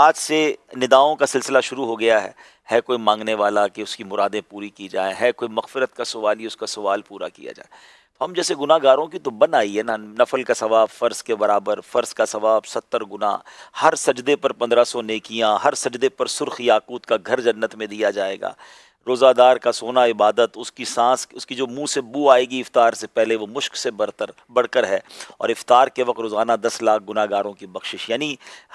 आज से निदाओं का सिलसिला शुरू हो गया है है कोई मांगने वाला कि उसकी मुरादें पूरी की जाए है कोई मगफरत का सवाल ही उसका सवाल पूरा किया जाए तो हम जैसे गुनागारों की तो बन आई है ना नफल का सवाब फ़र्ज़ के बराबर फ़र्ज़ का सवाब सत्तर गुना हर सजदे पर पंद्रह सौ नेकियाँ हर सजदे पर सुर्ख याकूत का घर जन्नत में दिया जाएगा रोज़ादार का सोना इबादत उसकी सांस उसकी जो मुंह से बू आएगी इफ़ार से पहले वो मुश्क से बरतर बढ़कर है और इफ़ार के वक्त रोज़ाना दस लाख गुनागारों की बख्शिश यानी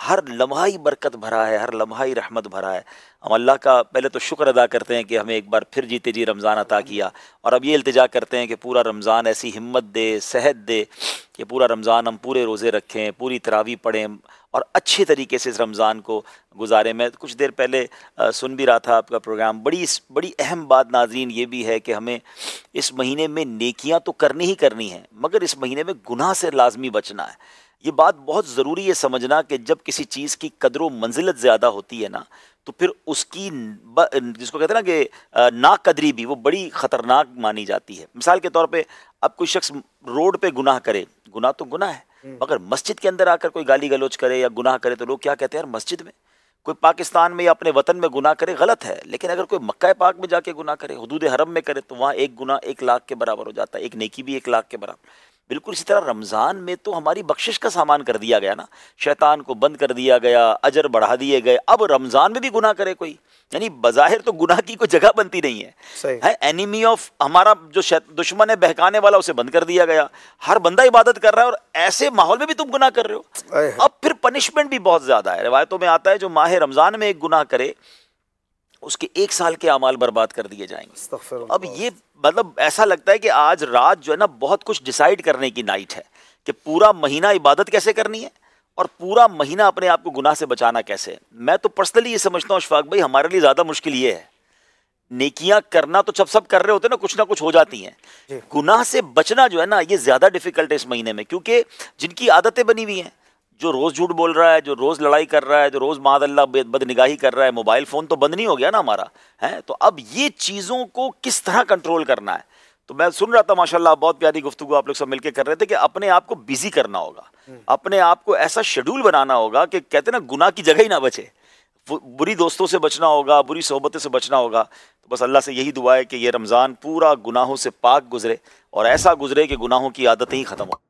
हर लम्हा ही बरकत भरा है हर लम्हा ही रहमत भरा है हम अल्लाह का पहले तो शुक्र अदा करते हैं कि हमें एक बार फिर जीते जी रमज़ान अता किया और अब ये अल्तजा करते हैं कि पूरा रमज़ान ऐसी हिम्मत दे सेहत दे कि पूरा रमज़ान हम पूरे रोज़े रखें पूरी तरावी पढ़ें और अच्छे तरीके से इस रमज़ान को गुजारे मैं कुछ देर पहले सुन भी रहा था आपका प्रोग्राम बड़ी बड़ी अहम बात नाजरीन ये भी है कि हमें इस महीने में नेकियां तो करनी ही करनी है मगर इस महीने में गुनाह से लाजमी बचना है ये बात बहुत ज़रूरी है समझना कि जब किसी चीज़ की कदर व मंजिलत ज़्यादा होती है ना तो फिर उसकी ब, जिसको कहते हैं ना कि नाकदरी भी वो बड़ी ख़तरनाक मानी जाती है मिसाल के तौर पे अब कोई शख्स रोड पे गुनाह करे गुनाह तो गुनाह है मगर हम्म। मस्जिद के अंदर आकर कोई गाली गलोच करे या गुनाह करे तो लोग क्या कहते हैं यार मस्जिद में कोई पाकिस्तान में या अपने वतन में गुनाह करे गलत है लेकिन अगर कोई मक्का पाक में जाके गुनाह करे हदूद हरम में करे तो वहाँ एक गुना एक लाख के बराबर हो जाता है एक नेकी भी एक लाख के बराबर बिल्कुल इसी तरह रमज़ान में तो हमारी बख्शिश का सामान कर दिया गया ना शैतान को बंद कर दिया गया अजर बढ़ा दिए गए अब रमज़ान में भी गुनाह करे कोई यानी बज़ाहिर तो गुनाह की कोई जगह बनती नहीं है है एनिमी ऑफ हमारा जो दुश्मन है बहकाने वाला उसे बंद कर दिया गया हर बंदा इबादत कर रहा है और ऐसे माहौल में भी तुम गुनाह कर रहे हो अब फिर पनिशमेंट भी बहुत ज़्यादा है रिवायतों में आता है जो माह रमज़ान में एक गुनाह करे उसके एक साल के अमाल बर्बाद कर दिए जाएंगे अब ये मतलब ऐसा लगता है कि आज रात जो है ना बहुत कुछ डिसाइड करने की नाइट है कि पूरा महीना इबादत कैसे करनी है और पूरा महीना अपने आप को गुनाह से बचाना कैसे मैं तो पर्सनली ये समझता हूँ अशफाक भाई हमारे लिए ज़्यादा मुश्किल ये है नेकियां करना तो जब सब कर रहे होते हैं ना कुछ ना कुछ हो जाती हैं गुनाह से बचना जो है ना ये ज़्यादा डिफिकल्ट है इस महीने में क्योंकि जिनकी आदतें बनी हुई हैं जो रोज़ झूठ बोल रहा है जो रोज़ लड़ाई कर रहा है जो रोज़ माद अल्लाह बदनिगाही कर रहा है मोबाइल फ़ोन तो बंद नहीं हो गया ना हमारा है तो अब ये चीज़ों को किस तरह कंट्रोल करना है तो मैं सुन रहा था माशाल्लाह बहुत प्यारी गुफ्तु आप लोग सब मिलकर कर रहे थे कि अपने आप को बिजी करना होगा हम्म। अपने आप को ऐसा शेड्यूल बनाना होगा कि कहते ना गुनाह की जगह ही ना बचे बुरी दोस्तों से बचना होगा बुरी सोहबतों से बचना होगा तो बस अल्लाह से यही दुआ है कि ये रमज़ान पूरा गुनाहों से पाक गुजरे और ऐसा गुजरे कि गुनाहों की आदतें ही ख़त्म हो